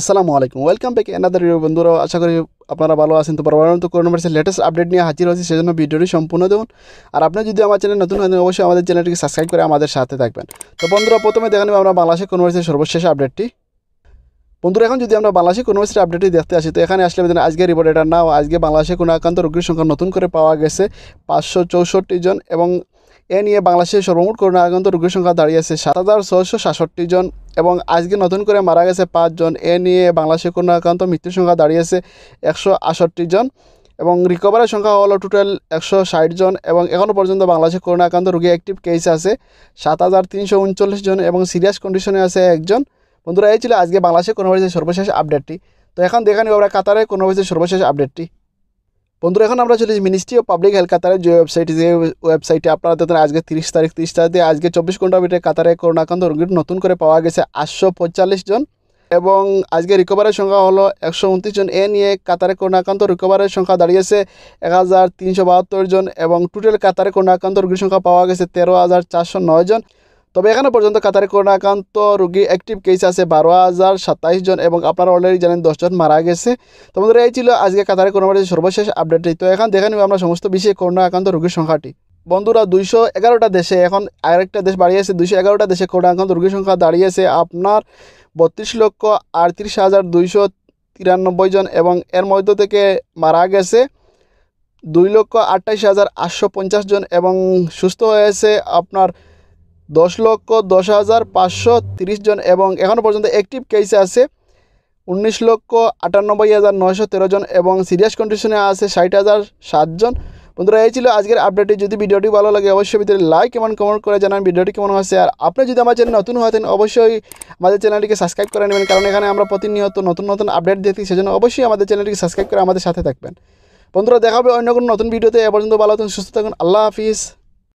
আসসালামু আলাইকুম welcome back another বন্ধুরা আশা করি আপনারা ভালো আছেন তো পরবর্তী তো করোনা ভাইরাসের লেটেস্ট আপডেট নিয়ে হাজির হয়েছি সেজন্য ভিডিওটি সম্পূর্ণ দেখুন আর আপনি যদি আমার চ্যানেল নতুন হন অবশ্যই আমাদের চ্যানেলটিকে সাবস্ক্রাইব করে আমাদের সাথে থাকবেন তো বন্ধুরা প্রথমে দেখে নেব আমরা বাংলাদেশের করোনা ভাইরাসের সর্বশেষ আপডেটটি বন্ধুরা এখন যদি আমরা বাংলাদেশের কোনো ভাইরাসের আপডেটটি দেখতে আসি তো এখানে আসলে আজকে রিপোর্ট এটা নাও আজকে বাংলাদেশে কোনো আক্রান্ত রোগীর সংখ্যা নতুন করে পাওয়া গেছে পাঁচশো চৌষট্টি জন এবং এ নিয়ে বাংলাদেশের সর্বমোট করোনা আক্রান্ত রোগীর সংখ্যা দাঁড়িয়েছে সাত হাজার ছয়শো সাতষট্টি জন এবং আজকে নতুন করে মারা গেছে পাঁচজন এ নিয়ে বাংলাদেশে করোনা আক্রান্ত মৃত্যুর সংখ্যা দাঁড়িয়েছে একশো আষট্টি জন এবং রিকভারের সংখ্যা হলো টোটাল একশো ষাট জন এবং এখনও পর্যন্ত বাংলাদেশে করোনা আক্রান্ত রোগী অ্যাক্টিভ কেস আছে সাত হাজার তিনশো উনচল্লিশ জন এবং সিরিয়াস কন্ডিশনে আছে একজন বন্ধুরা এই ছিল আজকে বাংলাদেশের করোনা ভাইরাসের সর্বশেষ আপডেটটি তো এখন দেখা নিব আমরা কাতারে করোনা ভাইরাসের সর্বশেষ আপডেটটি বন্ধুরা এখন আমরা চলেছি মিনিস্ট্রি অফ পাবলিক হেলথ কাতারের যে ওয়েবসাইট যে ওয়েবসাইটে আপনারা দেখেন আজকে তিরিশ তারিখ তিরিশ তারিখে আজকে চব্বিশ ঘন্টা ভিতরে কাতারে করোনা আক্রান্ত রোগীর নতুন করে পাওয়া গেছে আটশো পঁয়তাল্লিশ জন এবং আজকে রিকভারের সংখ্যা হলো একশো উনত্রিশ জন এ নিয়ে কাতারে করোনা আক্রান্ত রিকভারের সংখ্যা দাঁড়িয়েছে এক হাজার তিনশো বাহাত্তর জন এবং টোটাল কাতারে করোনা আক্রান্ত রোগীর সংখ্যা পাওয়া গেছে তেরো হাজার চারশো নয় জন তবে এখনও পর্যন্ত কাতারে করোনা আক্রান্ত রুগী অ্যাক্টিভ কেস আছে বারো হাজার সাতাইশ জন এবং আপনারা অলরেডি জানেন দশজন মারা গেছে তোমাদের এই ছিল আজকে কাতারে করোনা ভাইরাসের সর্বশেষ আপডেটটি তো এখন দেখে নিব আমরা সমস্ত বিষয়ে করোনা আক্রান্ত রুগীর সংখ্যাটি বন্ধুরা দুইশো এগারোটা দেশে এখন আরেকটা দেশ বাড়িয়েছে দুইশো এগারোটা দেশে করোনা আক্রান্ত রোগীর সংখ্যা দাঁড়িয়েছে আপনার বত্রিশ লক্ষ আটত্রিশ হাজার দুইশো তিরানব্বই জন এবং এর মধ্য থেকে মারা গেছে দুই লক্ষ আটাইশ হাজার আটশো পঞ্চাশ জন এবং সুস্থ হয়েছে আপনার দশ লক্ষ দশ হাজার পাঁচশো তিরিশ জন এবং এখনও পর্যন্ত অ্যাক্টিভ কেসে আছে উনিশ লক্ষ আটানব্বই হাজার নয়শো তেরো জন এবং সিরিয়াস কন্ডিশনে আছে ষাট হাজার সাতজন বন্ধুরা এই ছিল আজকের আপডেটটি যদি ভিডিওটি ভালো লাগে অবশ্যই ভিতরে লাইক এবং কমেন্ট করে জানান ভিডিওটি কেমন হয়েছে আর আপনি যদি আমার চ্যানেল নতুন হতেন অবশ্যই আমাদের চ্যানেলটিকে সাবস্ক্রাইব করে নেবেন কারণ এখানে আমরা প্রতিনিয়ত নতুন নতুন আপডেট দিয়ে থাকি সেজন্য অবশ্যই আমাদের চ্যানেলটিকে সাবস্ক্রাইব করে আমাদের সাথে থাকবেন বন্ধুরা দেখাবে অন্য কোনো নতুন ভিডিওতে এ পর্যন্ত ভালো থাকুন সুস্থ থাকুন আল্লাহ হাফিজ